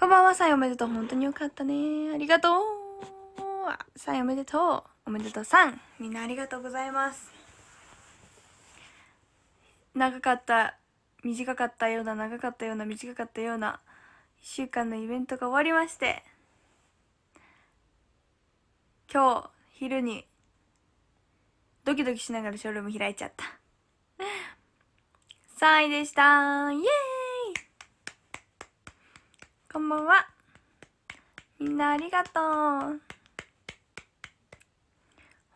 こんばんは、さいおめでとう。本当によかったね。ありがとう。さいおめでとう。おめでとうさん。みんなありがとうございます。長かった、短かったような、長かったような、短かったような、1週間のイベントが終わりまして、今日、昼に、ドキドキしながらショールーム開いちゃった。3 位でしたイエーイこんばんは。みんなありがとう。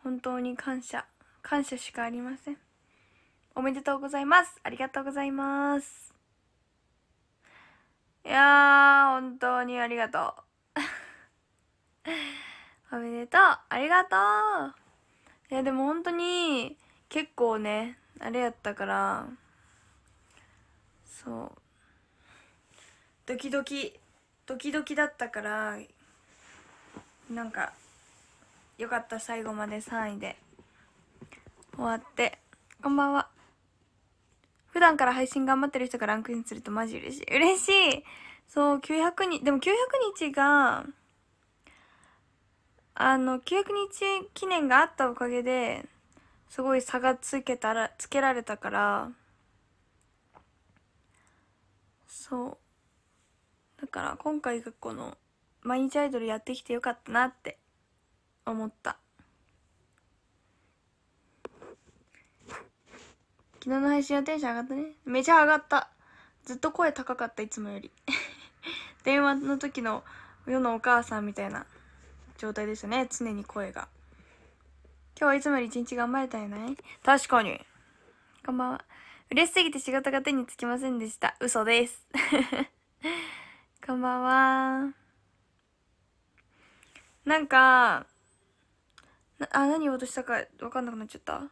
本当に感謝。感謝しかありません。おめでとうございます。ありがとうございます。いや本当にありがとう。おめでとう。ありがとう。いや、でも本当に、結構ね、あれやったから、そう。ドキドキドキドキだったからなんかよかった最後まで3位で終わってこんばんは普段から配信頑張ってる人がランクインするとマジ嬉しい嬉しいそう900日でも900日があの900日記念があったおかげですごい差がつけたらつけられたからそうから今回がこの毎日アイドルやってきてよかったなって思った昨日の配信はテンション上がったねめちゃ上がったずっと声高かったいつもより 電話の時の世のお母さんみたいな状態でしたね常に声が今日はいつもより一日頑張れたんやない確かにこんばんは嬉しすぎて仕事が手につきませんでした嘘です こんばんは。なんか、なあ、何を落としたかわかんなくなっちゃった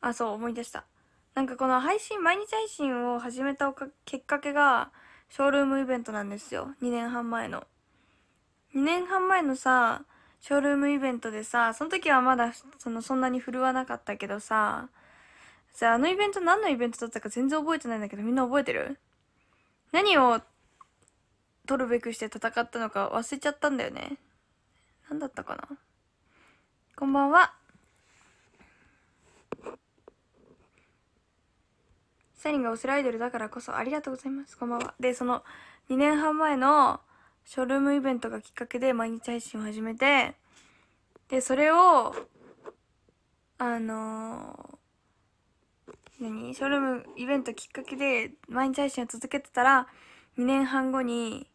あ、そう、思い出した。なんかこの配信、毎日配信を始めたきっかけが、ショールームイベントなんですよ。2年半前の。2年半前のさ、ショールームイベントでさ、その時はまだ、その、そんなに振るわなかったけどさ、じゃああのイベント何のイベントだったか全然覚えてないんだけど、みんな覚えてる何を取るべくして戦ったのか忘れちゃったんだよね。何だったかなこんばんは。サリンがオスライドルだからこそありがとうございます。こんばんは。で、その2年半前のショールームイベントがきっかけで毎日配信を始めて、で、それを、あの何ショールームイベントきっかけで毎日配信を続けてたら2年半後に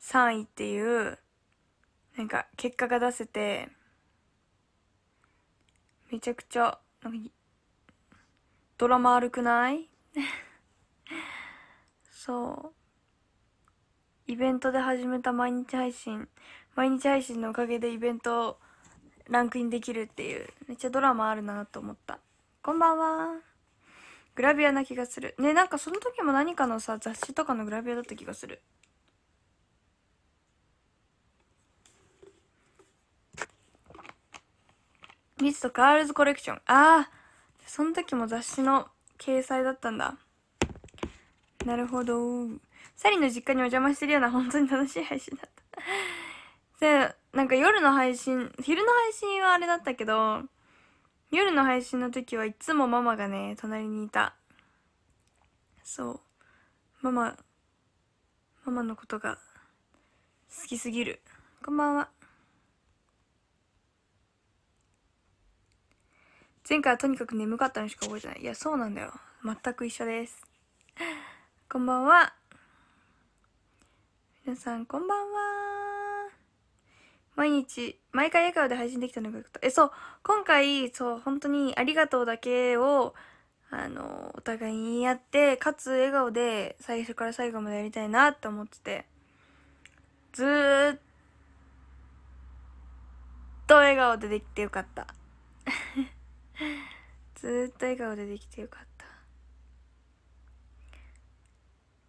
3位っていうなんか結果が出せてめちゃくちゃドラマ悪くない そうイベントで始めた毎日配信毎日配信のおかげでイベントをランクインできるっていうめっちゃドラマあるなと思ったこんばんはグラビアな気がするねなんかその時も何かのさ雑誌とかのグラビアだった気がするミストガールズコレクションああその時も雑誌の掲載だったんだなるほどサリの実家にお邪魔してるような本当に楽しい配信だったでなんか夜の配信昼の配信はあれだったけど夜の配信の時はいつもママがね隣にいたそうママママのことが好きすぎるこんばんは前回はとにかく眠かったのしか覚えてないいやそうなんだよ全く一緒ですこんばんは皆さんこんばんは毎日、毎回笑顔で配信できたのがよかった。え、そう、今回、そう、本当にありがとうだけを、あの、お互いに言い合って、かつ笑顔で最初から最後までやりたいなって思ってて、ずーっと笑顔でできてよかった。ずーっと笑顔でできてよかった。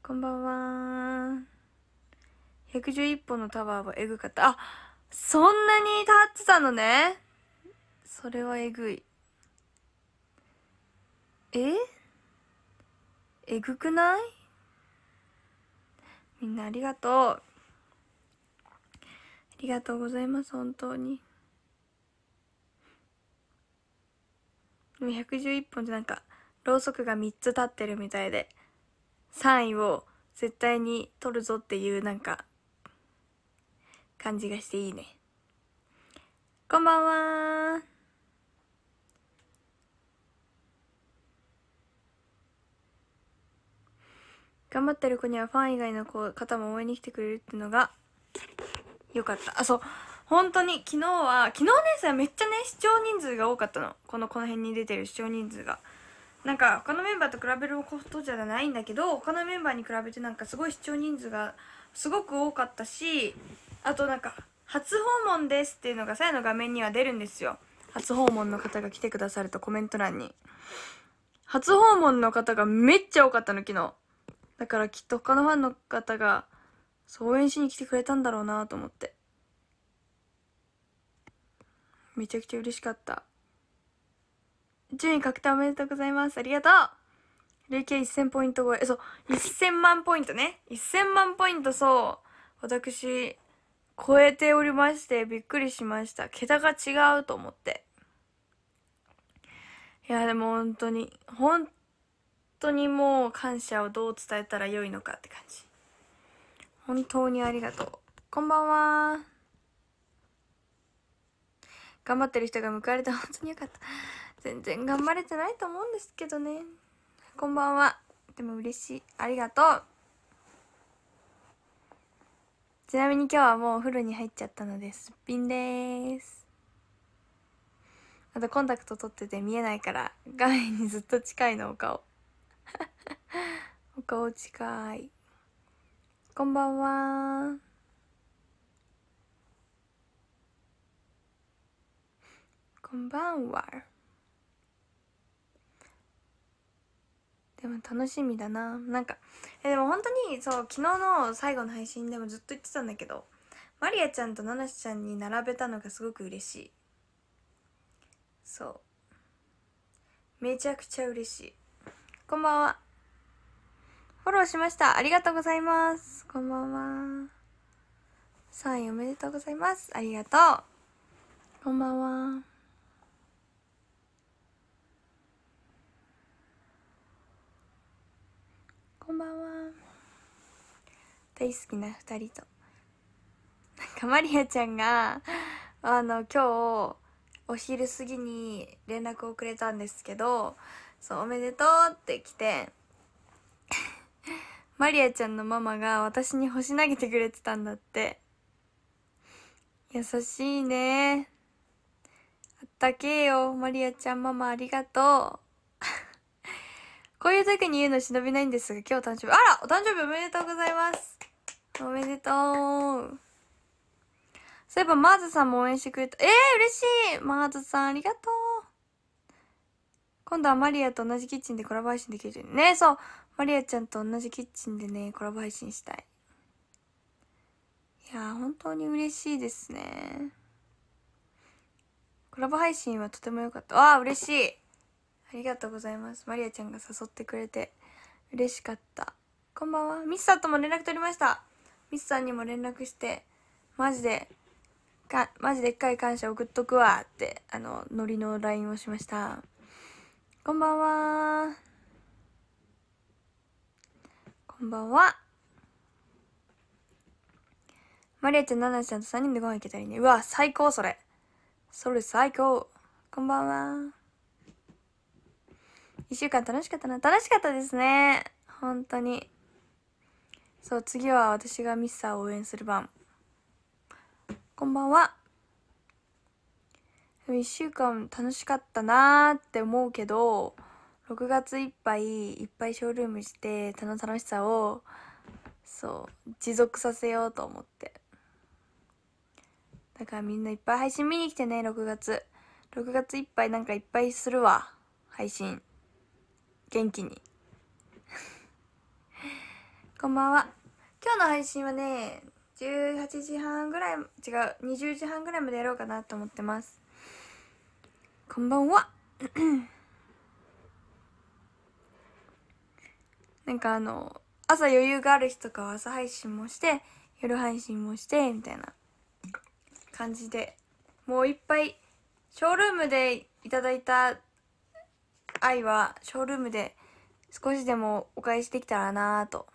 こんばんは。111本のタワーはエグかった。あそんなに経ってたのね。それはえぐい。ええぐくないみんなありがとう。ありがとうございます、本当に。でも111本ってなんか、ろうそくが3つ立ってるみたいで、3位を絶対に取るぞっていうなんか、感じがしていいねこんばんは頑張ってる子にはファン以外の方も応援に来てくれるっていうのがよかったあそう本当に昨日は昨日ねさめっちゃね視聴人数が多かったのこのこの辺に出てる視聴人数がなんか他のメンバーと比べることじゃないんだけど他のメンバーに比べてなんかすごい視聴人数がすごく多かったしあとなんか初訪問ですっていうのがさやの画面には出るんですよ初訪問の方が来てくださるとコメント欄に初訪問の方がめっちゃ多かったの昨日だからきっと他のファンの方が応援しに来てくれたんだろうなと思ってめちゃくちゃ嬉しかった順位確定おめでとうございますありがとう累計1000ポイント超えそう1000万ポイントね1000万ポイントそう私超えておりましてびっくりしました桁が違うと思っていやでも本当に本当にもう感謝をどう伝えたらよいのかって感じ本当にありがとうこんばんは頑張ってる人が報われて本当によかった全然頑張れてないと思うんですけどねこんばんはでも嬉しいありがとうちなみに今日はもうお風呂に入っちゃったのですっぴんですあとコンタクト取ってて見えないから画面にずっと近いのお顔 お顔近いこんばんはこんばんはでも楽しみだななんかえでも本当にそう昨日の最後の配信でもずっと言ってたんだけどマリアちゃんとナナシちゃんに並べたのがすごく嬉しいそうめちゃくちゃ嬉しいこんばんはフォローしましたありがとうございますこんばんは3位おめでとうございますありがとうこんばんはこんばんは大好きな2人となんかマリアちゃんがあの今日お昼過ぎに連絡をくれたんですけどそうおめでとうって来てマリアちゃんのママが私に星投げてくれてたんだって優しいねあったけえよマリアちゃんママありがとうこういう時に言うの忍びないんですが、今日誕生日。あらお誕生日おめでとうございますおめでとうそういえば、マーズさんも応援してくれた。ええー、嬉しいマーズさん、ありがとう今度はマリアと同じキッチンでコラボ配信できるね。え、そうマリアちゃんと同じキッチンでね、コラボ配信したい。いや本当に嬉しいですね。コラボ配信はとても良かった。わあ、嬉しいありがとうございます。マリアちゃんが誘ってくれて嬉しかった。こんばんは。ミスさんとも連絡取りました。ミスさんにも連絡して、マジで、か、マジでっかい感謝送っとくわって、あの、ノリの LINE をしました。こんばんは。こんばんは。マリアちゃん、ナナちゃんと3人でご飯行けたりね。うわ、最高それ。それ最高。こんばんは。一週間楽しかったな。楽しかったですね。本当に。そう、次は私がミスターを応援する番。こんばんは。1週間楽しかったなーって思うけど、6月いっぱいいっぱいショールームして、その楽しさを、そう、持続させようと思って。だからみんないっぱい配信見に来てね、6月。6月いっぱいなんかいっぱいするわ、配信。元気に こんばんは今日の配信はね18時半ぐらい違う20時半ぐらいまでやろうかなと思ってますこんばんは なんかあの朝余裕がある日とかは朝配信もして夜配信もしてみたいな感じでもういっぱいショールームでいただいた愛はショールームで少しでもお返しできたらなと。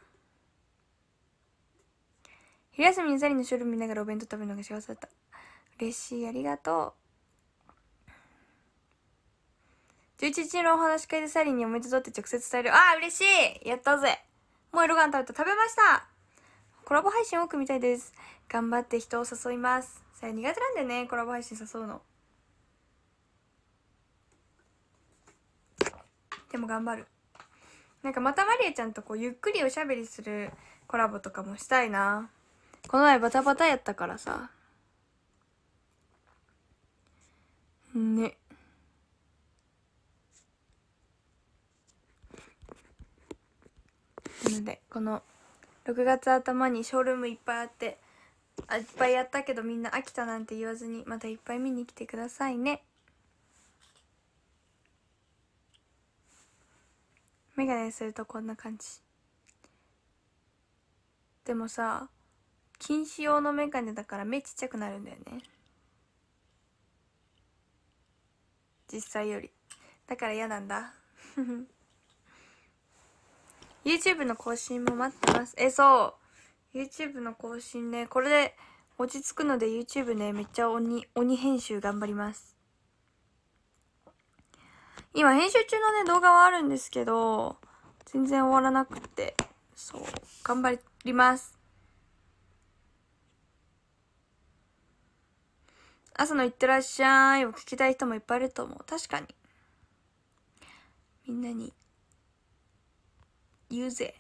昼休みにサリーのショールーム見ながらお弁当食べるのが幸せだった。嬉しい、ありがとう。11日のお話し会でサリーにおめでとうって直接伝える。ああ、嬉しいやったぜもうエロガン食べた。食べましたコラボ配信多くみたいです。頑張って人を誘います。さあ苦手なんでね、コラボ配信誘うの。でも頑張るなんかまたマリえちゃんとこうゆっくりおしゃべりするコラボとかもしたいなこの前バタバタやったからさねなのでこの6月頭にショールームいっぱいあってあいっぱいやったけどみんな飽きたなんて言わずにまたいっぱい見に来てくださいね。メガネするとこんな感じでもさ禁止用のメガネだから目ちっちゃくなるんだよね実際よりだから嫌なんだ YouTube の更新も待ってますえそう YouTube の更新ねこれで落ち着くので YouTube ねめっちゃ鬼鬼編集頑張ります今編集中のね、動画はあるんですけど、全然終わらなくて、そう、頑張ります。朝のいってらっしゃいを聞きたい人もいっぱいいると思う。確かに。みんなに、言うぜ。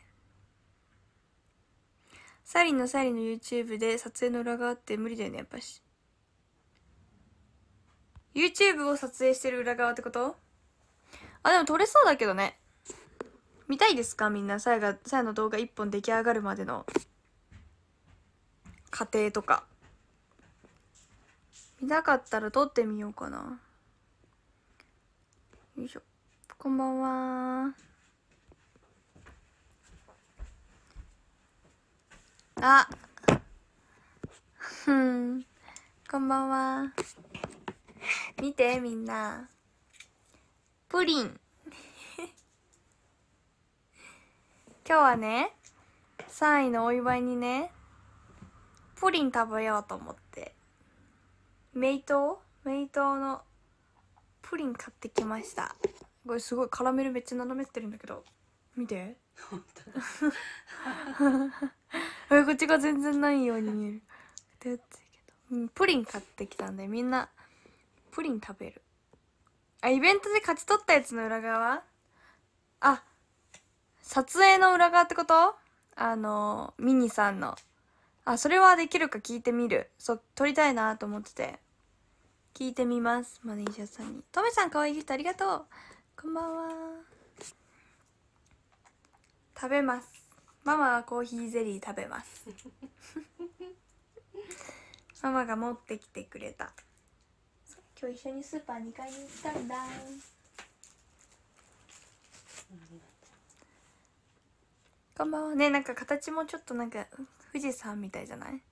サリンのサリンの YouTube で撮影の裏側って無理だよね、やっぱし。YouTube を撮影してる裏側ってことあ、でも撮れそうだけどね。見たいですかみんな、さやが、さやの動画一本出来上がるまでの、過程とか。見たかったら撮ってみようかな。よいしょ。こんばんは。あ。ふん。こんばんは。見て、みんな。プリン 今日はね3位のお祝いにねプリン食べようと思ってメイトメイトのプリン買ってきましたこれすごいカラメルめっちゃ斜めってるんだけど見て本当だ こが全然ないように見える、プリン買ってきたんでみんなプリン食べるあ、イベントで勝ち取ったやつの裏側あ、撮影の裏側ってことあの、ミニさんの。あ、それはできるか聞いてみる。そう、撮りたいなと思ってて。聞いてみます。マネージャーさんに。とめさん、可愛い人ありがとう。こんばんは。食べます。ママはコーヒーゼリー食べます。ママが持ってきてくれた。今日一緒にスーパー2階に行ったんだこんばんはねなんか形もちょっとなんか富士山みたいじゃない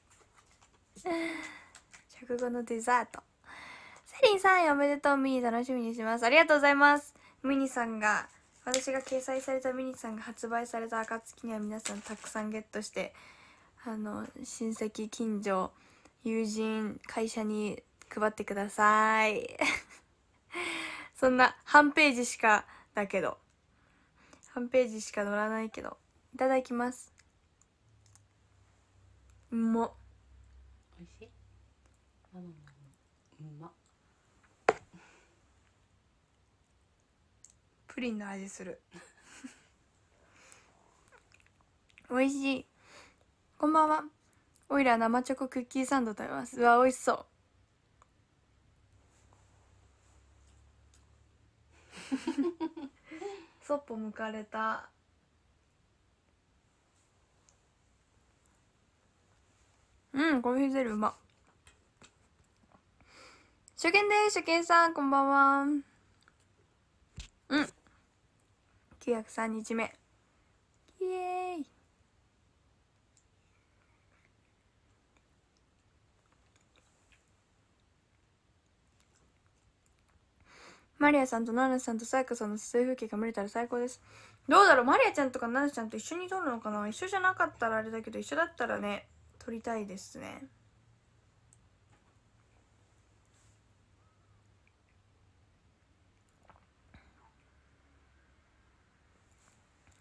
食後のデザートセリンさんおめでとうミニ楽しみにしますありがとうございますミニさんが私が掲載されたミニさんが発売された暁には皆さんたくさんゲットしてあの親戚近所友人、会社に配ってください。そんな半ページしかだけど。半ページしか載らないけど。いただきます。うまおいしいママうまプリンの味するおい しいこんばんはオイラ生チョコクッキーサンド食べますうわ美味しそうそっぽ向かれたうんコーヒーゼリーうま初見です初見さんこんばんはうん903日目イエーイマリアさんとナナさんとサイカさんの撮影風景が見れたら最高です。どうだろうマリアちゃんとかナナちゃんと一緒に撮るのかな一緒じゃなかったらあれだけど、一緒だったらね、撮りたいですね。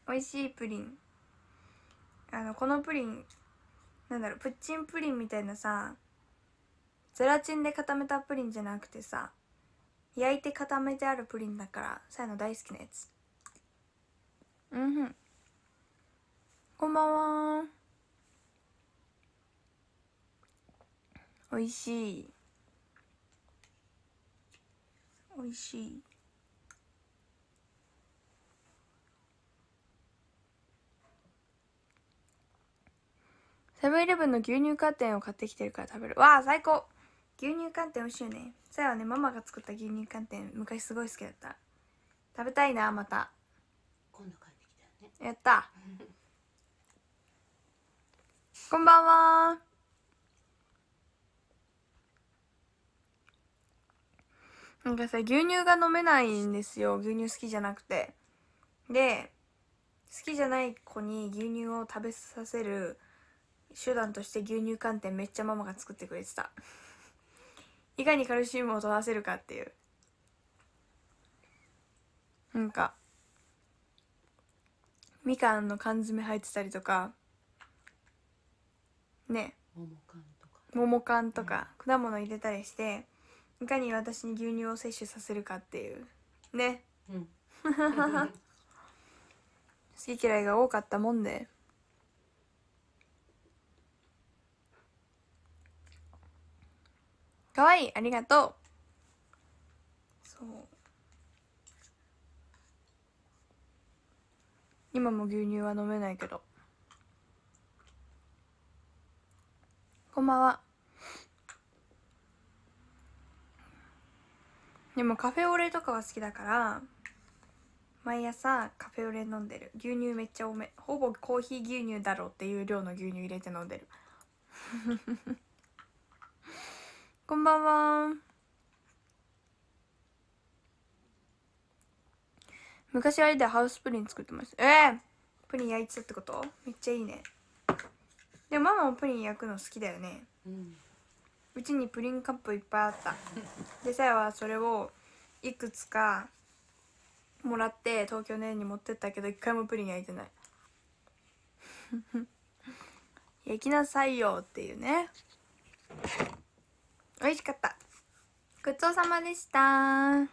美味しいプリン。あの、このプリン、なんだろう、プッチンプリンみたいなさ、ゼラチンで固めたプリンじゃなくてさ、焼いて固めてあるプリンだからさやの大好きなやつうんふんこんばんはおいしいおいしいセブンイレブンの牛乳寒天を買ってきてるから食べるわあ最高牛乳寒天美味しいよねさやはねママが作った牛乳寒天昔すごい好きだった食べたいなまた今度ってきたねやったこんばんはなんかさ牛乳が飲めないんですよ牛乳好きじゃなくてで好きじゃない子に牛乳を食べさせる手段として牛乳寒天めっちゃママが作ってくれてたいかにカルシウムを取らせるかっていうなんかみかんの缶詰入ってたりとかね桃缶とか果物入れたりしていかに私に牛乳を摂取させるかっていうね、うん、好き嫌いが多かったもんでかわいいありがとうそう今も牛乳は飲めないけどこんばんはでもカフェオレとかは好きだから毎朝カフェオレ飲んでる牛乳めっちゃ多めほぼコーヒー牛乳だろうっていう量の牛乳入れて飲んでるこんばんは。昔あれでハウスプリン作ってました。えー、プリン焼いてたってことめっちゃいいね。でもママもプリン焼くの好きだよね。うち、にプリンカップいっぱいあった。で、さやはそれをいくつかもらって東京ねに持ってったけど一回もプリン焼いてない 焼きなさいよっていうね美味しかったごちそうさまでした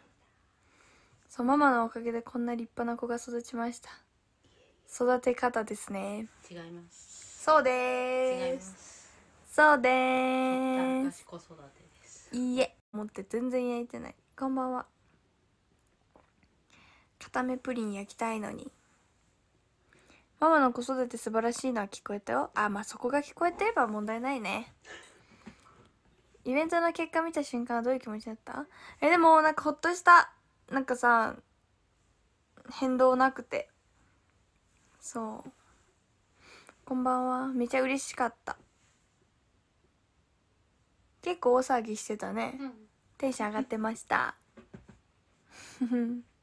そうママのおかげでこんな立派な子が育ちました育て方ですね違いますそうですすそうですいいえ持って全然焼いてないこんばんは固めプリン焼きたいのにママの子育て素晴らしいのは聞こえたよあまあそこが聞こえてれば問題ないねイベントの結果見た瞬間はどういう気持ちだったえでもなんかほっとしたなんかさ変動なくてそうこんばんはめちゃ嬉しかった結構大騒ぎしてたね、うん、テンション上がってました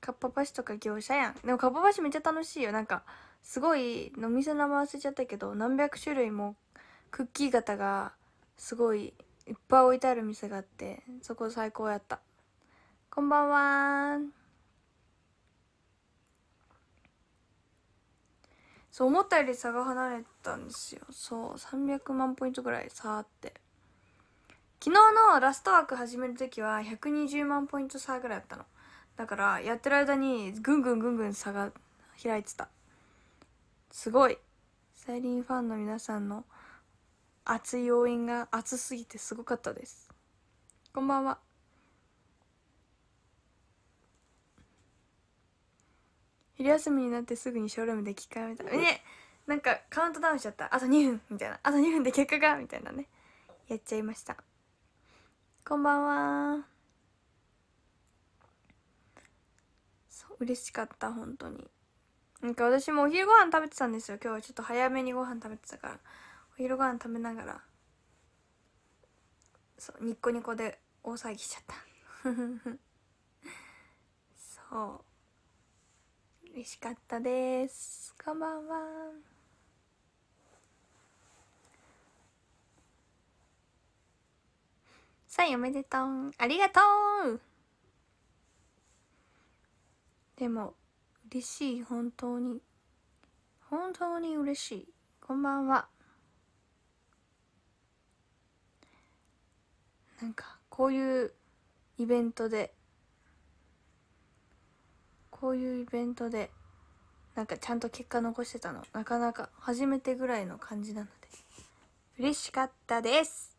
かっぱ橋とか業者やんでもかっぱ橋めっちゃ楽しいよなんかすごいの店名前忘れちゃったけど何百種類もクッキー型がすごいいっぱい置いてある店があってそこ最高やったこんばんはそう思ったより差が離れたんですよそう300万ポイントぐらい差あって昨日のラストワーク始める時は120万ポイント差ぐらいあったのだからやってる間にぐんぐんぐんぐん差が開いてたすごいサイリンファンの皆さんの熱い要因が熱すぎてすごかったですこんばんは昼休みになってすぐにショールームで聞かれたねなんかカウントダウンしちゃったあと2分みたいなあと2分で結果がみたいなねやっちゃいましたこんばんはそう嬉しかった本当になんか私もお昼ご飯食べてたんですよ今日はちょっと早めにご飯食べてたからお昼ご飯食べながらそうニッコニコで大騒ぎしちゃった そう嬉しかったですこんばんはさあおめでとうありがとうでも嬉しい本当に本当に嬉しいこんばんはなんかこういうイベントでこういうイベントでなんかちゃんと結果残してたのなかなか初めてぐらいの感じなので嬉しかったです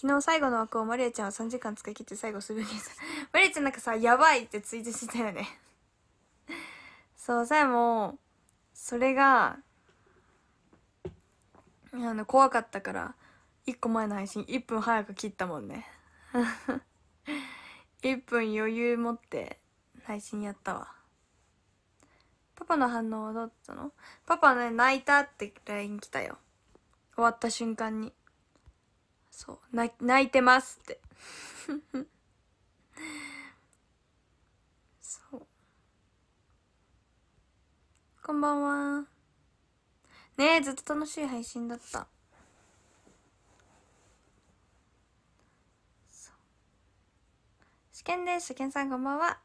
昨日最後の枠をマリアちゃんは3時間使い切って最後すべきさマリアちゃんなんかさやばいってツイートしてたよねそうさえもそれがあの怖かったから1個前の配信1分早く切ったもんね1 分余裕持って配信やったわパパの反応はどうだったのパパね泣いたって LINE 来たよ終わった瞬間にそう泣いてますって そうこんばんはねえずっと楽しい配信だった試験です試験さんこんばんは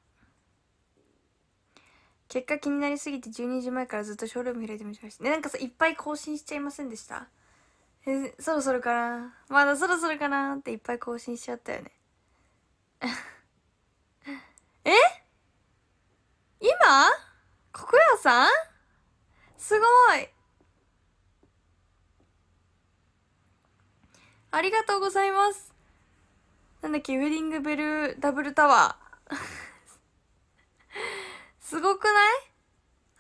結果気になりすぎて12時前からずっとショールーム開いてみましたねなんかさいっぱい更新しちゃいませんでしたえそろそろかなまだそろそろかなっていっぱい更新しちゃったよね え今ここやさんすごいありがとうございますなんだっけ、ウェディングベルダブルタワー。すごくない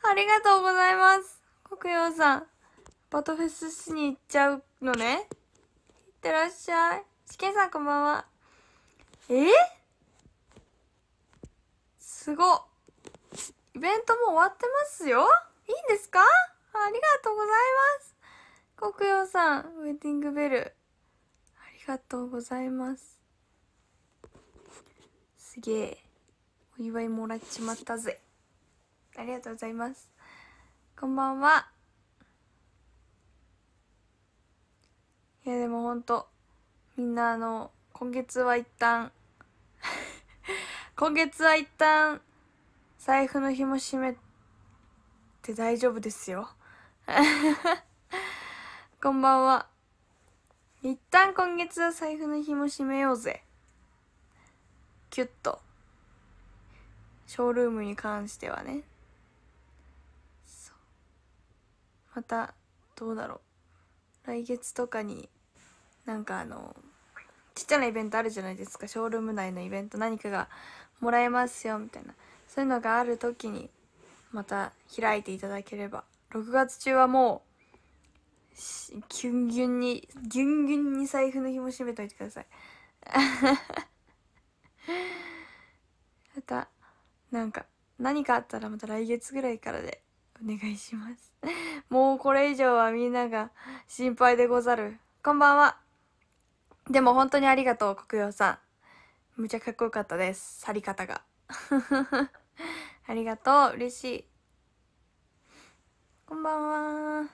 ありがとうございます。国洋さん。バトフェスしに行っちゃうのね。いってらっしゃい。試ンさんこんばんは。えすご。イベントも終わってますよいいんですかありがとうございます。国洋さん、ウェディングベル。ありがとうございます。すげえお祝いもらっちまったぜありがとうございますこんばんはいやでもほんとみんなあの今月は一旦 今月は一旦財布の紐締めて大丈夫ですよ こんばんは一旦今月は財布の紐締めようぜキュッとショールームに関してはねまたどうだろう来月とかになんかあのちっちゃなイベントあるじゃないですかショールーム内のイベント何かがもらえますよみたいなそういうのがある時にまた開いていただければ6月中はもうギュンギュンにギュンギュンに財布の紐締めといてください またなんか何かあったらまた来月ぐらいからでお願いします もうこれ以上はみんなが心配でござるこんばんはでも本当にありがとう黒曜さんむちゃかっこよかったです去り方が ありがとう嬉しいこんばんはよ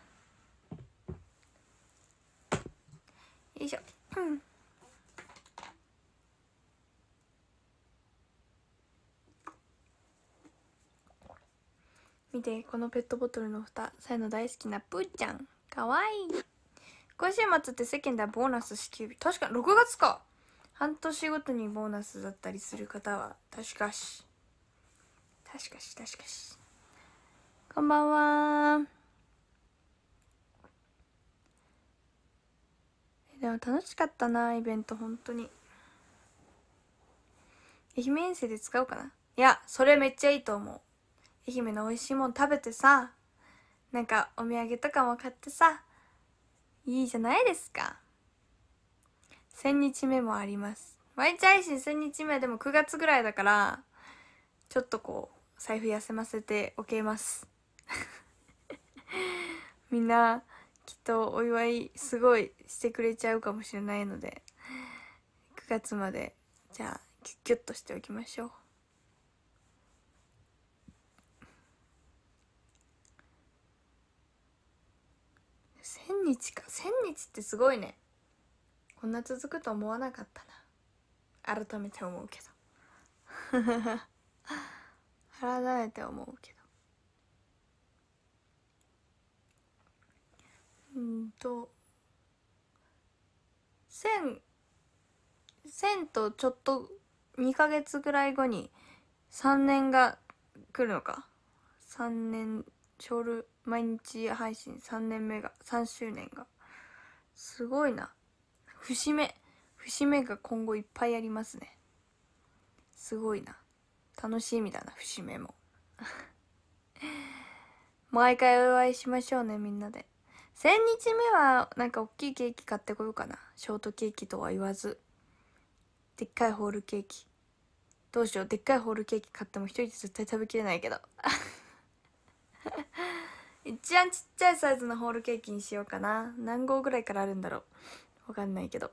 いしょうん見てこのペットボトルの蓋さえの大好きなぷーちゃんかわいい今週末って世間ではボーナス支給日確かに6月か半年ごとにボーナスだったりする方は確かし確かし確かしこんばんはでも楽しかったなイベント本当に愛媛遠征で使おうかないやそれめっちゃいいと思う愛媛の美味しいもん食べてさなんかお土産とかも買ってさいいじゃないですか1000日目もあります毎日配信1000日目でも9月ぐらいだからちょっとこう財布休ませておけます みんなきっとお祝いすごいしてくれちゃうかもしれないので9月までじゃあキュッキュッとしておきましょう1000日か1000日ってすごいねこんな続くと思わなかったな改めて思うけど改めて思うけどうんと1000とちょっと2ヶ月ぐらい後に3年が来るのか3年ショール毎日配信3年目が3周年がすごいな節目節目が今後いっぱいありますねすごいな楽しみだな節目も 毎回お祝いしましょうねみんなで1000日目はなんか大きいケーキ買ってこようかなショートケーキとは言わずでっかいホールケーキどうしようでっかいホールケーキ買っても一人で絶対食べきれないけど 一番ちっちゃいサイズのホールケーキにしようかな何号ぐらいからあるんだろうわかんないけど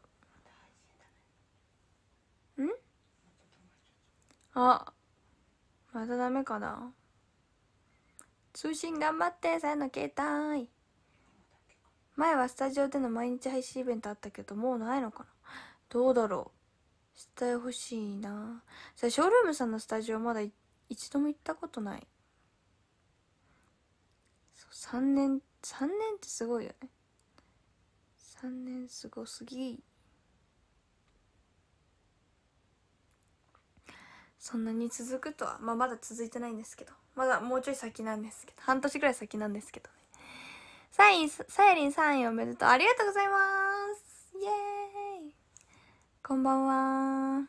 んあまたダメかな通信頑張ってさやの携帯前はスタジオでの毎日配信イベントあったけどもうないのかなどうだろうしてほしいなさショールームさんのスタジオまだ一度も行ったことない3年3年ってすごいよね3年すごすぎそんなに続くとは、まあ、まだ続いてないんですけどまだもうちょい先なんですけど半年ぐらい先なんですけどねサインさイりん3位おめでとうありがとうございますイエーイこんばんは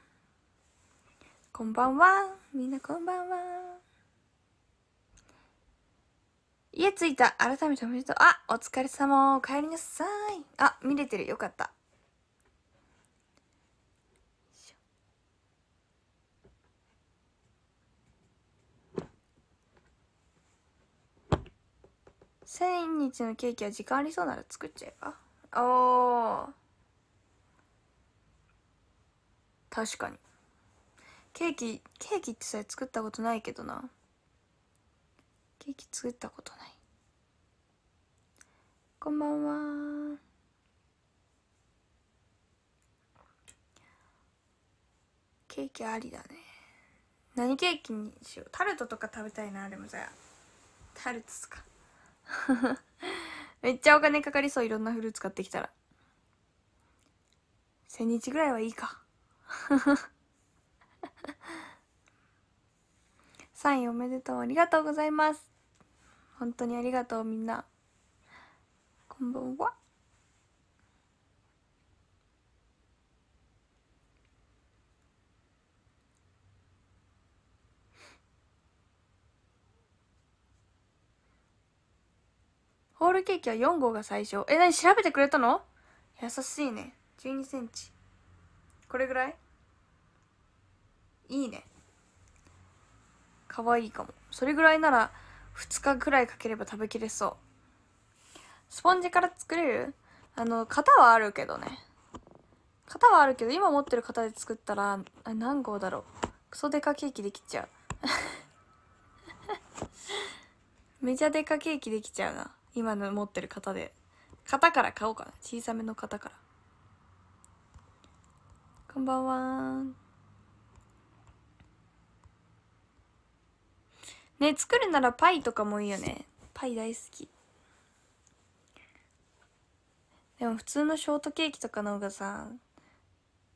こんばんはみんなこんばんは家着いた。改めておめでとう。あ、お疲れ様。お帰りなさい。あ、見れてる。よかった。千日のケーキは時間ありそうなら作っちゃえば。おお確かに。ケーキ、ケーキってさえ作ったことないけどな。ケーキ作ったことない。こんばんはケーキありだね何ケーキにしようタルトとか食べたいなでもさタルトすか めっちゃお金かかりそういろんなフルーツ買ってきたら千日ぐらいはいいか サインおめでとうありがとうございます本当にありがとうみんなんばんは。ホールケーキは4号が最初。え、何調べてくれたの優しいね。12センチ。これぐらいいいね。かわいいかも。それぐらいなら2日くらいかければ食べきれそう。スポンジから作れるあの型はあるけどね型はあるけど今持ってる型で作ったらあ何号だろうクソデカケーキできちゃう めちゃデカケーキできちゃうな今の持ってる型で型から買おうかな小さめの型からこんばんはね作るならパイとかもいいよねパイ大好きでも普通のショートケーキとかの方がさ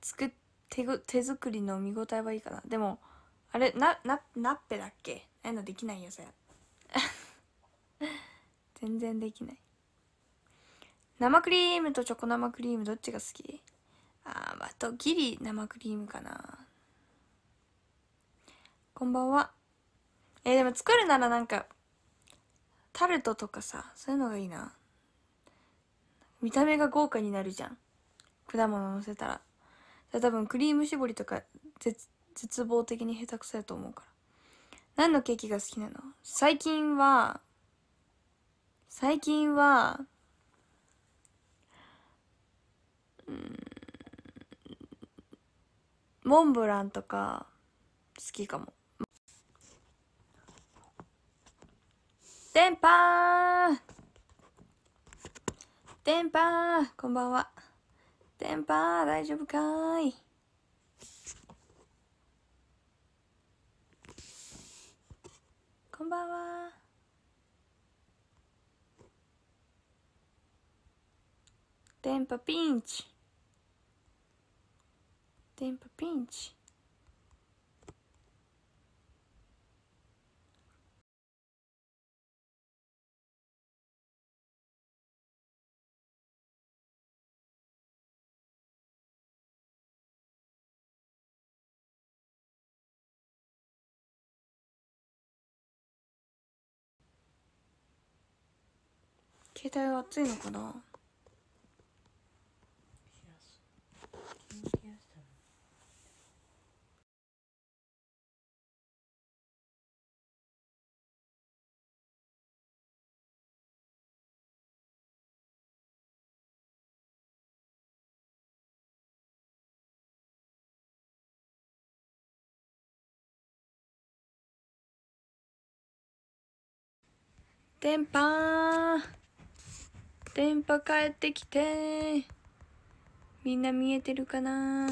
作手手作りの見応えはいいかなでもあれなななっぺだっけああいうのできないよそれ 全然できない生クリームとチョコ生クリームどっちが好きああまとギリ生クリームかなこんばんはえー、でも作るならなんかタルトとかさそういうのがいいな見た目が豪華になるじゃん果物のせたら多分クリーム絞りとか絶望的に下手くそやと思うから何のケーキが好きなの最近は最近はうんモンブランとか好きかもテンパー電波こんばんは。電波大丈夫かいこんばんは。電波ピンチ。電波ピンチ。携帯は熱いのかな電波電波帰ってきてみんな見えてるかな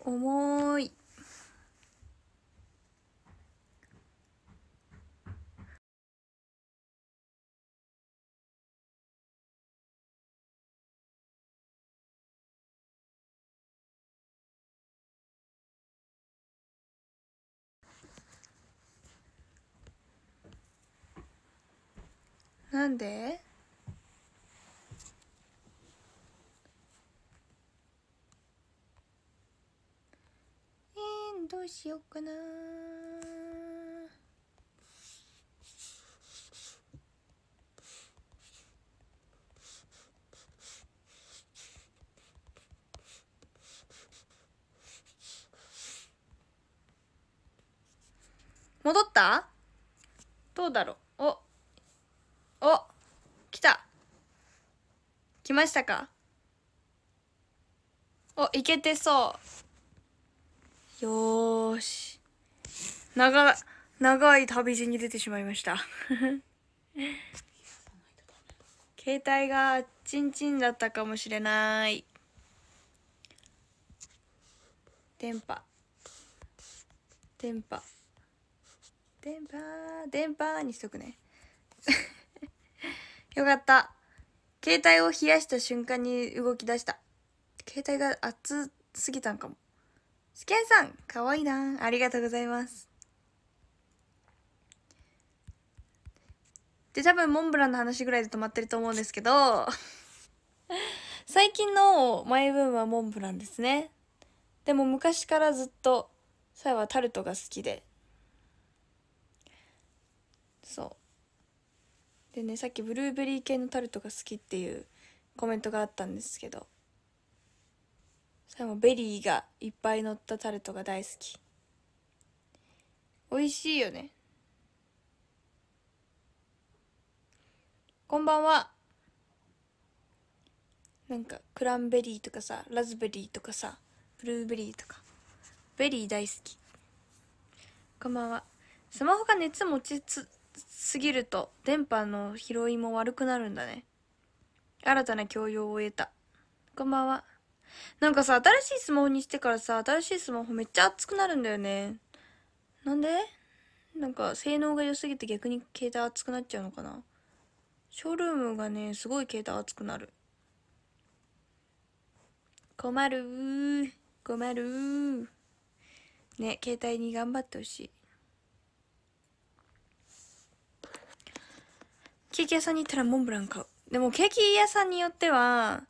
重いなんでえー、どうしようかな戻ったどうだろうお来た来ましたかおいけてそうよし長長い旅路に出てしまいました 携帯がチンチンだったかもしれない電波電波電波電波にしとくねよかった。携帯を冷やした瞬間に動き出した。携帯が熱すぎたんかも。スキャンさん、かわいいな。ありがとうございます。で、多分モンブランの話ぐらいで止まってると思うんですけど、最近のマイブームはモンブランですね。でも昔からずっと、さえはタルトが好きで。そう。でねさっきブルーベリー系のタルトが好きっていうコメントがあったんですけどそれもベリーがいっぱい乗ったタルトが大好き美味しいよねこんばんはなんかクランベリーとかさラズベリーとかさブルーベリーとかベリー大好きこんばんはスマホが熱持ちつすぎると電波の拾いも悪くなるんだね新たな教養を得たこんばんはなんかさ新しいスマホにしてからさ新しいスマホめっちゃ熱くなるんだよねなんでなんか性能が良すぎて逆に携帯熱くなっちゃうのかなショールームがねすごい携帯熱くなる困る困るね携帯に頑張ってほしいケーキ屋さんに行ったらモンブラン買う。でもケーキ屋さんによっては、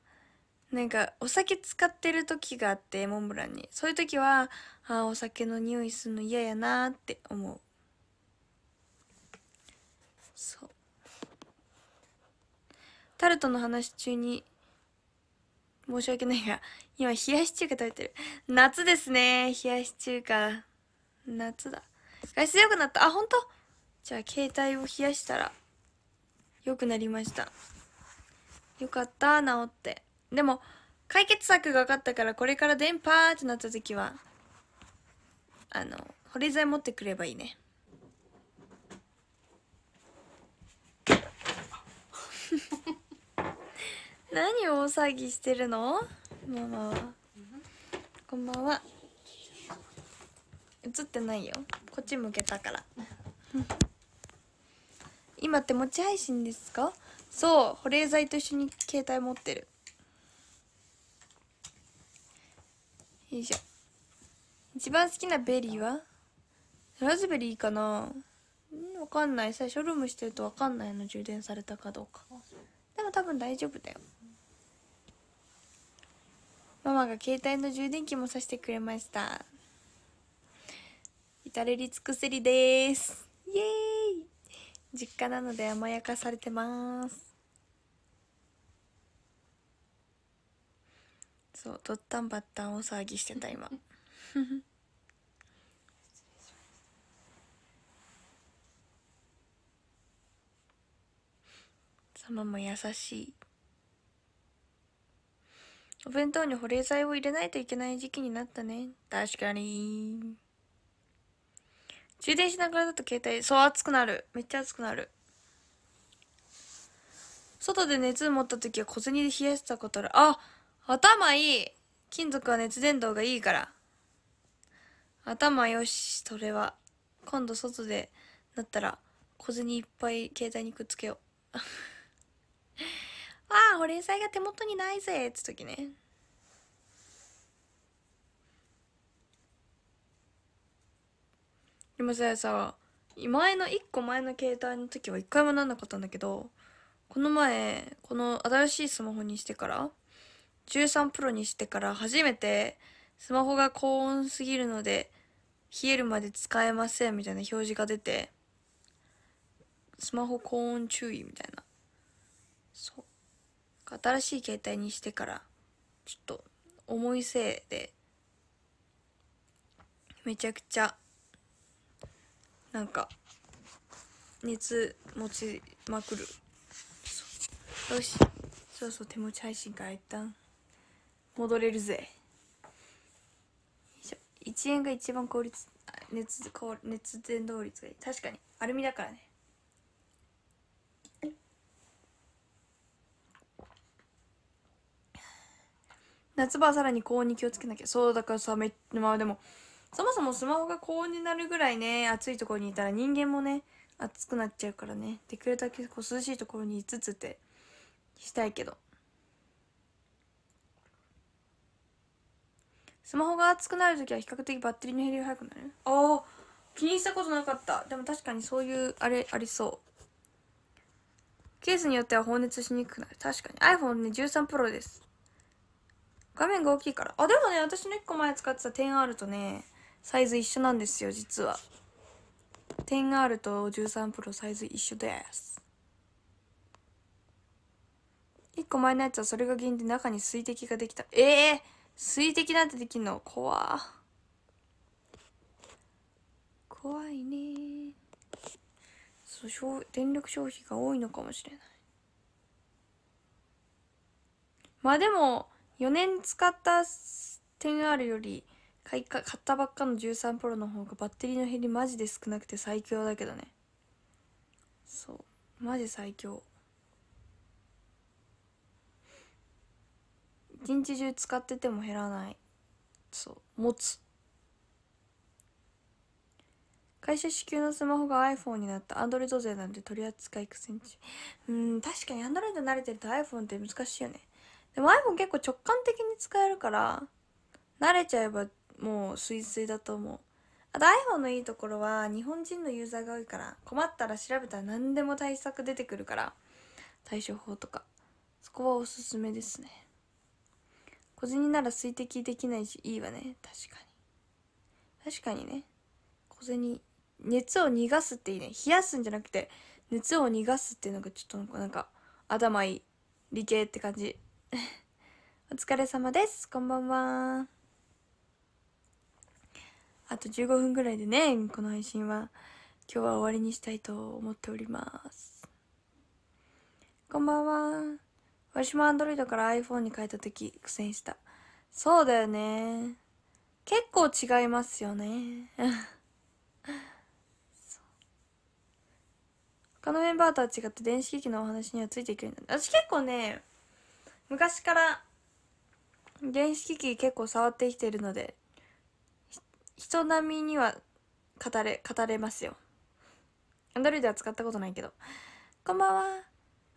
なんかお酒使ってる時があって、モンブランに。そういう時は、ああ、お酒の匂いするの嫌やなって思う。そう。タルトの話中に、申し訳ないが、今冷やし中華食べてる。夏ですね、冷やし中華。夏だ。外出良くなった。あ、ほんとじゃあ携帯を冷やしたら。良くなりましたよかった治ってでも解決策が分かったからこれから電波ってなった時はあの保冷剤持ってくればいいね 何を大騒ぎしてるのママはこんばんは映ってないよこっち向けたから今って持ち配信ですかそう保冷剤と一緒に携帯持ってるよいしょ一番好きなベリーはラズベリーかなわかんない最初ルームしてるとわかんないの充電されたかどうかでも多分大丈夫だよママが携帯の充電器もさしてくれました至れり尽くせりですイエーイ実家なので甘やかされてますそうとったんばったん大騒ぎしてた今様も 優しいお弁当に保冷剤を入れないといけない時期になったね確かに充電しながらだと携帯、そう熱くなる。めっちゃ熱くなる。外で熱持った時は小銭で冷やしたことある。あ頭いい金属は熱伝導がいいから。頭よし、それは。今度外でなったら小銭いっぱい携帯にくっつけよう。ああ、保冷剤が手元にないぜって時ね。でもささ前の1個前の携帯の時は1回もなんなかったんだけどこの前この新しいスマホにしてから13プロにしてから初めてスマホが高温すぎるので冷えるまで使えませんみたいな表示が出てスマホ高温注意みたいなそう新しい携帯にしてからちょっと重いせいでめちゃくちゃなんか熱持ちまくるよしそうそう手持ち配信から一旦戻れるぜ1円が一番効率熱熱伝導率がいい確かにアルミだからね夏場はさらに高温に気をつけなきゃそうだからさめまあでもそもそもスマホが高温になるぐらいね暑いところにいたら人間もね暑くなっちゃうからねできるだけこう涼しいところにいつつってしたいけどスマホが熱くなるときは比較的バッテリーの減りが早くなるああ気にしたことなかったでも確かにそういうあれありそうケースによっては放熱しにくくなる確かに iPhone ね13 Pro です画面が大きいからあでもね私の1個前使ってた 10R とねサイズ一緒なんですよ実は 10R と13 Pro サイズ一緒です1個前のやつはそれが原因で中に水滴ができたええー、水滴なんてできんの怖怖いねそう電力消費が多いのかもしれないまあでも4年使った 10R より買い買ったばっかの13プロの方がバッテリーの減りマジで少なくて最強だけどねそうマジ最強一日中使ってても減らないそう持つ会社支給のスマホが iPhone になったアンドロイド勢なんで取り扱い苦戦中うん確かにアンドロイド慣れてると iPhone って難しいよねでも iPhone 結構直感的に使えるから慣れちゃえばもうスイスイだと思うあと iPhone のいいところは日本人のユーザーが多いから困ったら調べたら何でも対策出てくるから対処法とかそこはおすすめですね小銭なら水滴できないしいいわね確かに確かにね小銭熱を逃がすっていいね冷やすんじゃなくて熱を逃がすっていうのがちょっとなんか頭いい理系って感じ お疲れ様ですこんばんはあと15分ぐらいでね、この配信は今日は終わりにしたいと思っております。こんばんは。私もアンドロイドから iPhone に変えた時苦戦した。そうだよね。結構違いますよね。他のメンバーとは違って電子機器のお話にはついていけるんだ。私結構ね、昔から電子機器結構触ってきてるので、人並みには語れ語れますよアンドロイドは使ったことないけどこんばんは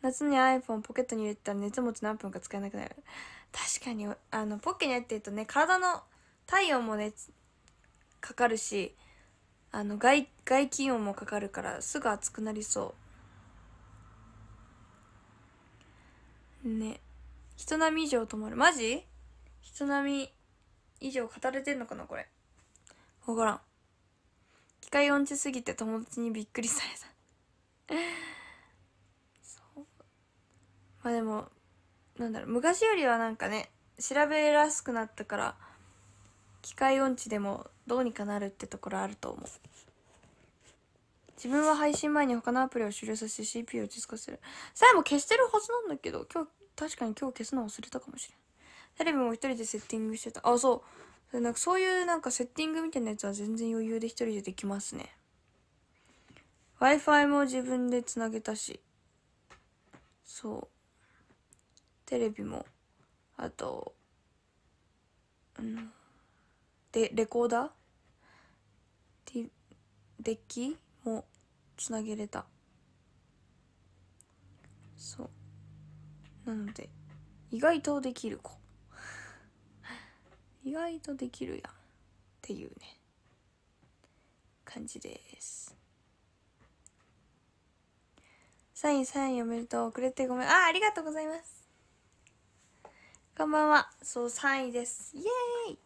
夏に iPhone ポケットに入れてたら熱持ち何分か使えなくなる確かにあのポッケに入ってるとね体の体温もねかかるしあの外外気温もかかるからすぐ熱くなりそうね人並み以上止まるマジ人並み以上語れてんのかなこれ分からん機械音痴すぎて友達にびっくりされたそうまあでもなんだろう昔よりはなんかね調べやすくなったから機械音痴でもどうにかなるってところあると思う自分は配信前に他のアプリを終了させて CPU を落ち着かせるさえも消してるはずなんだけど今日確かに今日消すの忘れたかもしれんテレビも一人でセッティングしてたあそうなんかそういうなんかセッティングみたいなやつは全然余裕で一人でできますね Wi-Fi も自分でつなげたしそうテレビもあとうんでレコーダーデッキもつなげれたそうなので意外とできる子意外とできるやんっていうね感じですサインサインおめでとう遅れてごめんあありがとうございますこんばんはそう3位ですイエーイ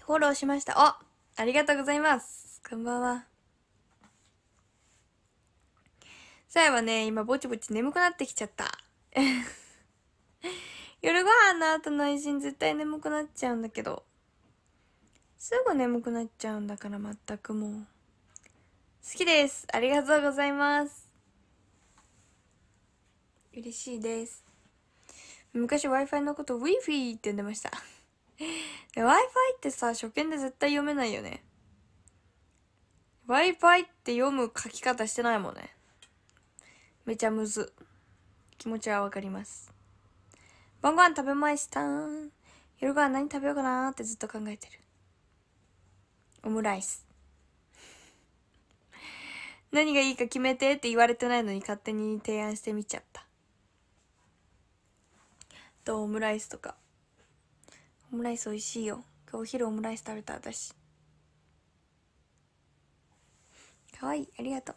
フォローしました。おありがとうございます。こんばんは。さえね、今ぼちぼち眠くなってきちゃった。夜ご飯の後の配信絶対眠くなっちゃうんだけど。すぐ眠くなっちゃうんだから全くもう。好きです。ありがとうございます。嬉しいです。昔 Wi-Fi のこと Wi-Fi って呼んでました。Wi-Fi ってさ、初見で絶対読めないよね。Wi-Fi って読む書き方してないもんね。めちゃむず気持ちはわかります晩ご飯食べました夜ご飯何食べようかなってずっと考えてるオムライス 何がいいか決めてって言われてないのに勝手に提案してみちゃったとオムライスとかオムライス美味しいよ今日お昼オムライス食べた私かわいいありがとう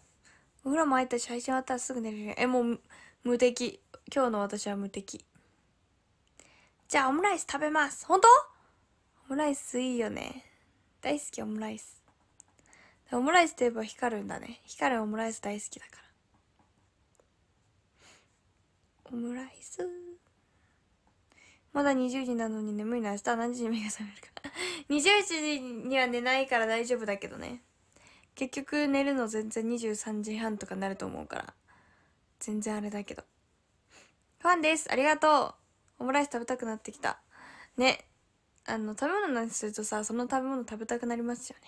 お風呂も入ったし配信終わったらすぐ寝れるえもう無敵今日の私は無敵じゃあオムライス食べます本当オムライスいいよね大好きオムライスオムライスといえば光るんだね光るオムライス大好きだからオムライスまだ20時なのに眠いな明日何時に目が覚めるか2 1 時には寝ないから大丈夫だけどね結局寝るの全然23時半とかなると思うから全然あれだけどファンですありがとうオムライス食べたくなってきたねあの食べ物なんするとさその食べ物食べたくなりますよね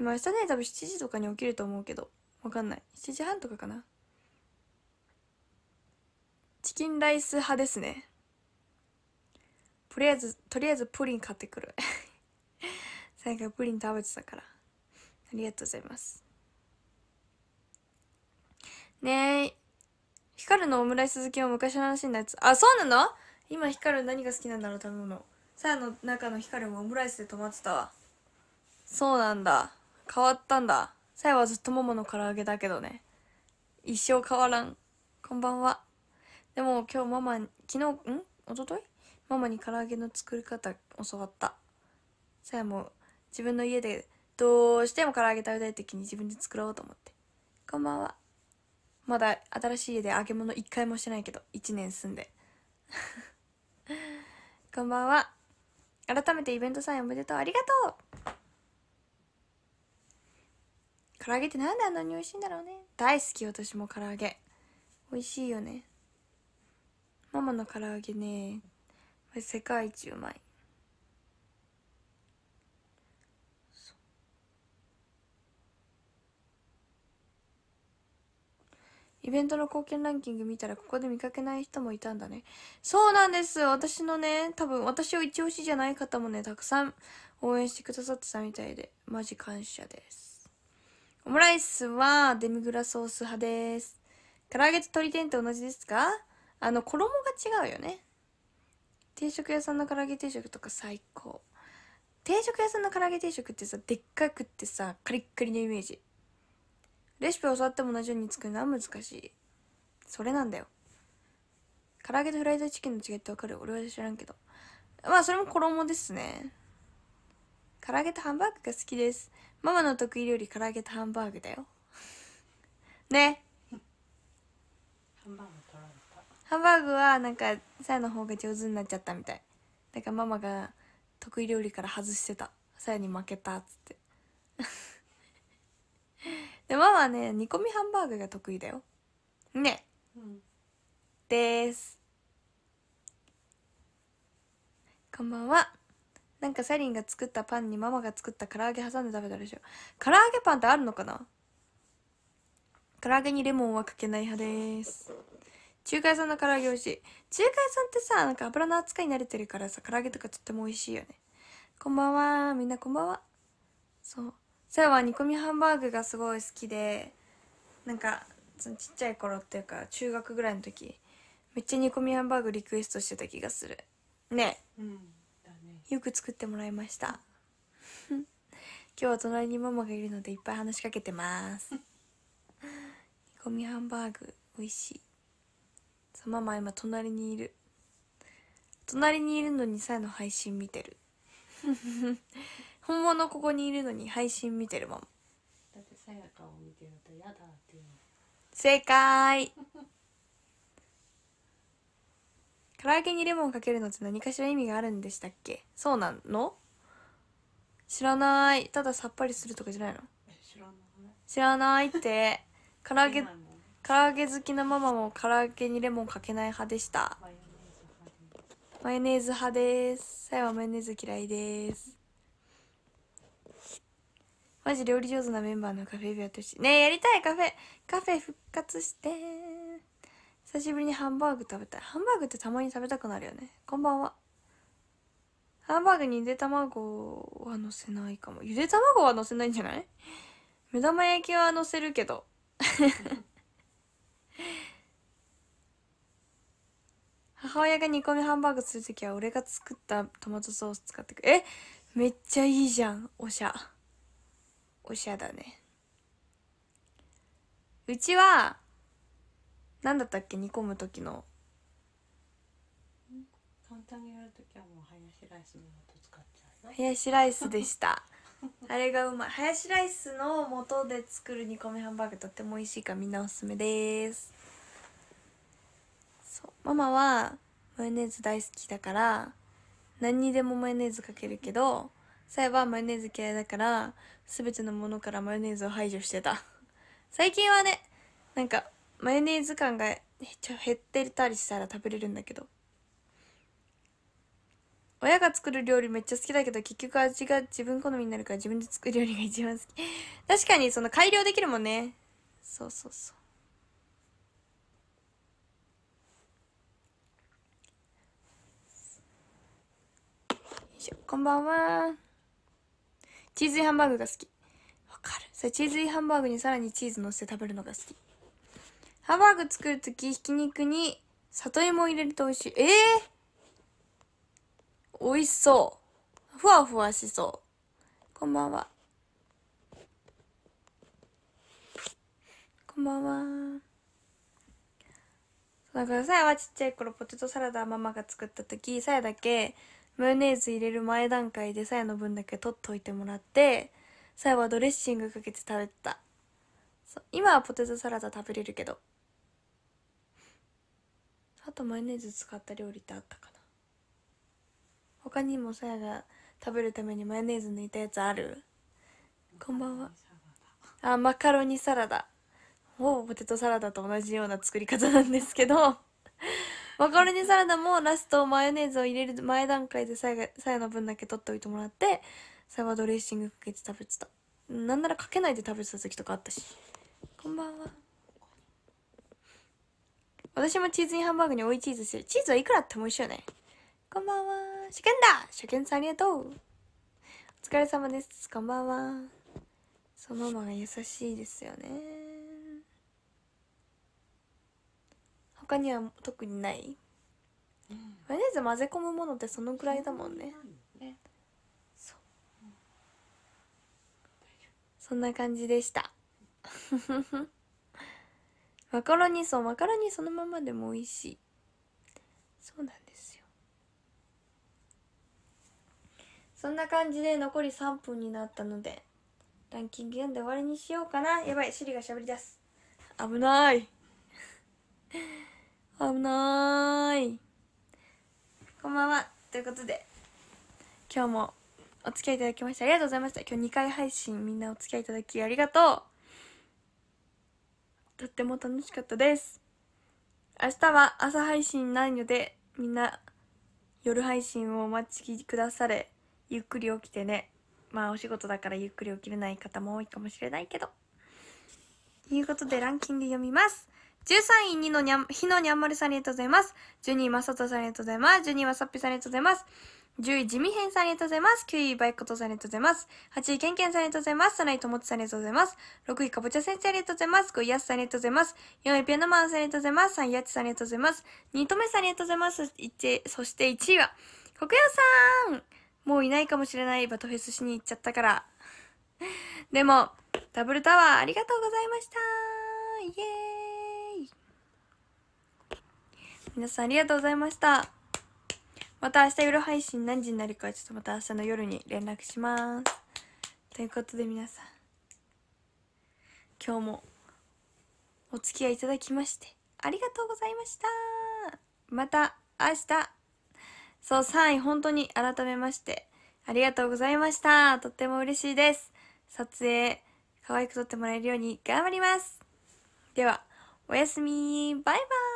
今明日ね多分7時とかに起きると思うけどわかんない7時半とかかなチキンライス派ですねとりあえずとりあえずプリン買ってくる 最後プリン食べてたからありがとうございますねえ光のオムライス好きは昔の話になっあそうなの今光る何が好きなんだろう食べ物さあの中の光もオムライスで止まってたわそうなんだ変わったんださやはずっとももの唐揚げだけどね一生変わらんこんばんはでも今日ママ昨日ん一昨日ママに唐揚げの作り方教わったさやも自分の家でどうしても唐揚げ食べたい時に自分で作ろうと思って。こんばんは。まだ新しい家で揚げ物一回もしてないけど、一年住んで。こんばんは。改めてイベントさんおめでとう。ありがとう唐揚げってなんであんなに美味しいんだろうね。大好き、私も唐揚げ。美味しいよね。ママの唐揚げね、世界一うまい。イベントの貢献ランキング見たらここで見かけない人もいたんだね。そうなんです私のね、多分私を一押しじゃない方もね、たくさん応援してくださってたみたいで、マジ感謝です。オムライスはデミグラソース派です。唐揚げと鶏天と同じですかあの、衣が違うよね。定食屋さんの唐揚げ定食とか最高。定食屋さんの唐揚げ定食ってさ、でっかくってさ、カリッカリのイメージ。レシピを教わっても同じように作るのは難しい。それなんだよ。唐揚げとフライドチキンの違いってわかる俺は知らんけど。まあ、それも衣ですね。唐揚げとハンバーグが好きです。ママの得意料理唐揚げとハンバーグだよ。ね。ハンバーグ取られたハンバーグはなんか、さやの方が上手になっちゃったみたい。だからママが得意料理から外してた。さやに負けたっつって。でママね煮込みハンバーグが得意だよね、うん、ですこんばんはなんかサリンが作ったパンにママが作った唐揚げ挟んで食べたでしょ唐揚げパンってあるのかな唐揚げにレモンはかけない派です中華屋さんの唐揚げ美味しい中華屋さんってさなんか油の扱いに慣れてるからさ唐揚げとかとっても美味しいよねこんばんはみんなこんばんはそうサーは煮込みハンバーグがすごい好きでなんかちっちゃい頃っていうか中学ぐらいの時めっちゃ煮込みハンバーグリクエストしてた気がするね,、うんね、よく作ってもらいました 今日は隣にママがいるのでいっぱい話しかけてます煮込みハンバーグ美味しいさママ今隣にいる隣にいるのにさの配信見てる本物ここにいるのに配信見てるママだってさやかを見てるとやだっていう正解唐揚げにレモンかけるのって何かしら意味があるんでしたっけそうなの知らないたださっぱりするとかじゃないの知らない知らないって 唐揚げ唐揚げ好きなママも唐揚げにレモンかけない派でしたマヨネーズ派ですさやはマヨネーズ嫌いですマジ料理上手なメンバーのカフェ部やってしてねえ、やりたいカフェカフェ復活して久しぶりにハンバーグ食べたい。ハンバーグってたまに食べたくなるよね。こんばんは。ハンバーグにゆで卵はのせないかも。ゆで卵はのせないんじゃない目玉焼きはのせるけど。母親が煮込みハンバーグするきは俺が作ったトマトソース使ってくえめっちゃいいじゃんおしゃ。おしゃだねうちは何だったっけ煮込む時の簡単にやる時はもうハヤシライスの素使っちゃうハヤシライスでした あれがうまいハヤシライスの素で作る煮込みハンバーグとっても美味しいからみんなおすすめですそうママはマヨネーズ大好きだから何にでもマヨネーズかけるけど最後はマヨネーズ嫌いだから全てのものからマヨネーズを排除してた 最近はねなんかマヨネーズ感がちょ減ってたりしたら食べれるんだけど親が作る料理めっちゃ好きだけど結局味が自分好みになるから自分で作る料理が一番好き 確かにその改良できるもんねそうそうそうこんばんは。チーズイハンバーグが好き。わかる。それチーズイハンバーグにさらにチーズ乗せて食べるのが好き。ハンバーグ作るとき、ひき肉に里芋を入れると美味しい。ええー、美味しそう。ふわふわしそう。こんばんは。こんばんは。だからさやはちっちゃい頃ポテトサラダママが作った時さやだけマヨネーズ入れる前段階でさやの分だけ取っといてもらってさやはドレッシングかけて食べてた今はポテトサラダ食べれるけどあとマヨネーズ使った料理ってあったかな他にもさやが食べるためにマヨネーズ抜いたやつあるこんばんはあマカロニサラダほぼポテトサラダと同じような作り方なんですけどマカロニサラダもラストマヨネーズを入れる前段階でさやさやの分だけ取っておいてもらってさやドレッシングかけて食べてたなんならかけないで食べてた時とかあったしこんばんは私もチーズにハンバーグに追いチーズしてチーズはいくらあっても美味しいよねこんばんは初見だ初見さんありがとうお疲れ様ですこんばんはそのままが優しいですよね他には特にない、マヨネーズ混ぜ込むものってそのくらいだもんねそんな感じでした マカロニそうマカロニそのままでも美味しいそうなんですよそんな感じで残り3分になったのでランキング読んで終わりにしようかなやばいシリが喋り出す危ない危ないこんばんはということで今日もお付き合いいただきましてありがとうございました今日2回配信みんなお付き合いいただきありがとうとっても楽しかったです明日は朝配信ないのでみんな夜配信をお待ちくだされゆっくり起きてねまあお仕事だからゆっくり起きれない方も多いかもしれないけどということでランキング読みます13位、にのにゃん、ひのにゃんまるさんありがとうございます。12位、まさとさんありがとうございます。12位、わさっぴさんありがとうございます。10位、みへんさんありがとうございます。9位、バイコトさんありがとうございます。8位、ケンケンさんありがとうございます。7位、ともつさんありがとうございます。6位、かぼちゃ先生ありがとうございます。5位、やすさんありがとうございます。4位、ピアノマンさんありがとうございます。3位、やちさんありがとうございます。2位、とめさんありがとうございます。1そして1位は、国曜さんもういないかもしれない。バトフェスしに行っちゃったから。でも、ダブルタワーありがとうございましたイエーイ皆さんありがとうございました。また明日夜配信何時になるかちょっとまた明日の夜に連絡します。ということで皆さん、今日もお付き合いいただきましてありがとうございました。また明日、そう3位本当に改めましてありがとうございました。とっても嬉しいです。撮影、可愛く撮ってもらえるように頑張ります。では、おやすみ。バイバイ。